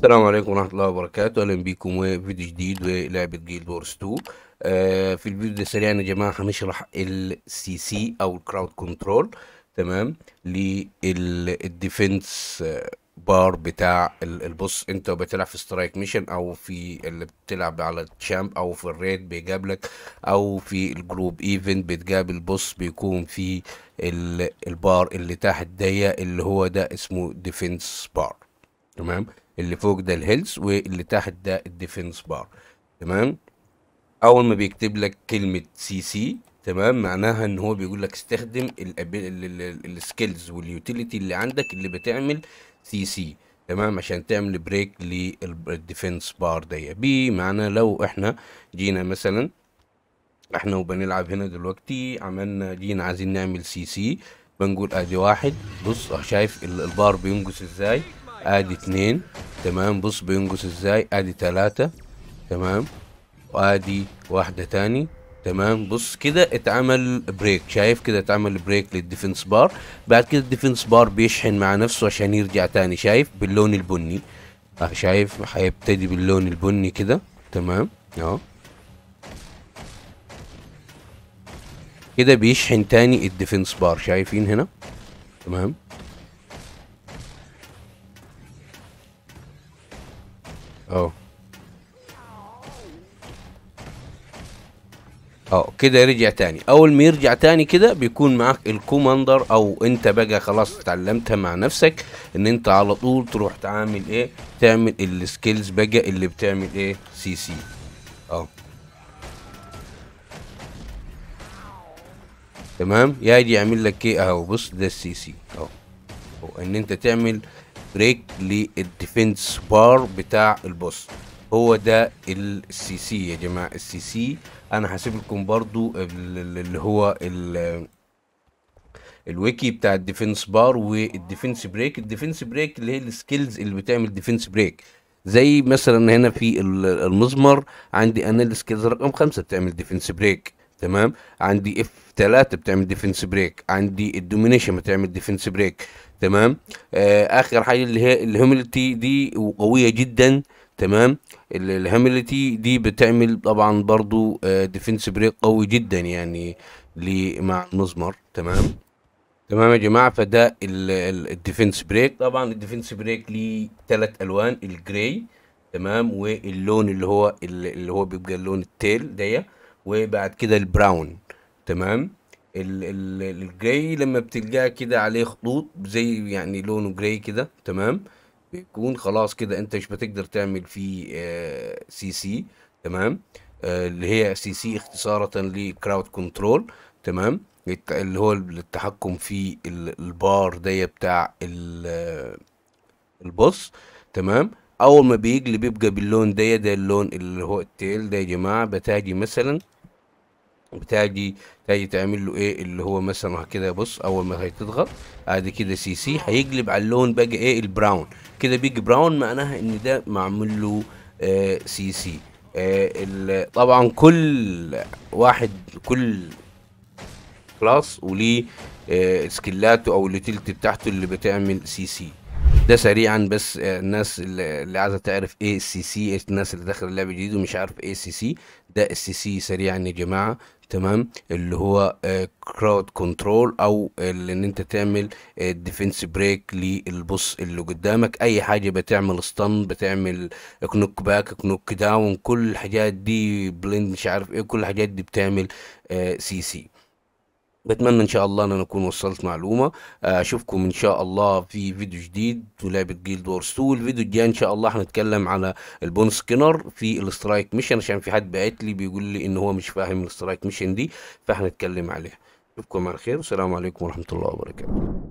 السلام عليكم ورحمة الله وبركاته أهلا بكم وفيديو جديد ولعبة جيل وورز 2 آه في الفيديو ده سريعا يا جماعة هنشرح السي سي أو الكراود كنترول تمام للديفنس بار آه، بتاع البص انت بتلعب في سترايك ميشن او في اللي بتلعب على الشامب او في الريد بيقابلك او في الجروب ايفنت بتقابل البص بيكون في البار اللي تحت ديه اللي هو ده اسمه ديفنس بار تمام اللي فوق ده الهيلث واللي تحت ده الديفنس بار تمام اول ما بيكتب لك كلمه سي سي تمام معناها ان هو بيقول لك استخدم السكيلز واليوتيليتي اللي عندك اللي بتعمل سي سي تمام عشان تعمل بريك للديفنس بار دي بي معنى لو احنا جينا مثلا احنا وبنلعب هنا دلوقتي عملنا جينا عايزين نعمل سي سي بنقول ادي واحد بص شايف البار بينقص ازاي ادي اثنين تمام بص بينقص ازاي ادي ثلاثة تمام وادي واحدة تاني تمام بص كده اتعمل بريك شايف كده اتعمل بريك للديفنس بار بعد كده الديفنس بار بيشحن مع نفسه عشان يرجع تاني شايف باللون البني اه شايف هيبتدي باللون البني كده تمام اهو كده بيشحن تاني الديفنس بار شايفين هنا تمام اهو اهو كده رجع تاني اول ما يرجع تاني كده بيكون معاك الكوماندر او انت بقى خلاص اتعلمتها مع نفسك ان انت على طول تروح تعمل ايه تعمل السكيلز بقى اللي بتعمل ايه سي سي اهو تمام يجي يعمل لك ايه اهو بص ده السي سي اهو ان انت تعمل بريك للديفنس بار بتاع البوس هو ده السي سي يا جماعه السي سي انا هسيب لكم برضو اللي هو الويكي بتاع الديفنس بار والديفنس بريك الديفنس بريك اللي هي السكيلز اللي بتعمل ديفنس بريك زي مثلا هنا في المزمر عندي انا السكيلز رقم خمسة بتعمل ديفنس بريك تمام عندي اف 3 بتعمل ديفنس بريك عندي الدومينيشن بتعمل ديفنس بريك تمام آه اخر حاجه اللي هي الهيوميلتي دي وقويه جدا تمام الهيوميلتي دي بتعمل طبعا برضو آه ديفنس بريك قوي جدا يعني مع المزمر تمام تمام يا جماعه فده الديفنس بريك طبعا الديفنس بريك ليه ثلاث الوان الجراي تمام واللون اللي هو اللي هو بيبقى اللون التيل ديه وبعد كده البراون تمام الجراي لما بتلقاه كده عليه خطوط زي يعني لونه جراي كده تمام بيكون خلاص كده انت مش بتقدر تعمل فيه آه سي سي تمام آه اللي هي سي سي اختصارا لكراود كنترول تمام اللي هو التحكم في البار ده بتاع آه، البص تمام اول ما بيقلي بيبقى باللون ده يا ده اللون اللي هو التيل ده يا جماعه بتاجي مثلا بتاجي تاجي تعمل له ايه اللي هو مثلا كده بص اول ما هي تضغط ادي كده سي سي هيقلب على اللون بقى ايه البراون كده بيجي براون معناها ان ده معمول له آه سي سي آه طبعا كل واحد كل كلاس وليه آه سكيلاته او اليوتيلتي بتاعته اللي بتعمل سي سي ده سريعا بس آه، الناس اللي عايزه تعرف ايه السي سي الناس اللي داخل اللعبه جديد ومش عارف ايه السي سي ده السي سي سريعا يا جماعه تمام اللي هو كراود آه، كنترول او ان انت تعمل ديفنس بريك للبص اللي قدامك اي حاجه بتعمل ستان بتعمل كنوك باك كنوك داون كل الحاجات دي بليند مش عارف ايه كل الحاجات دي بتعمل سي آه، سي بتمنى ان شاء الله ان انا اكون وصلت معلومه آه، اشوفكم ان شاء الله في فيديو جديد ولعبه جيلد وورز 2 الفيديو الجاي ان شاء الله هنتكلم على البون سكينر في الاسترايك ميشن عشان في حد بعت لي بيقول لي ان هو مش فاهم الاسترايك ميشن دي فهنتكلم عليها اشوفكم على خير والسلام عليكم ورحمه الله وبركاته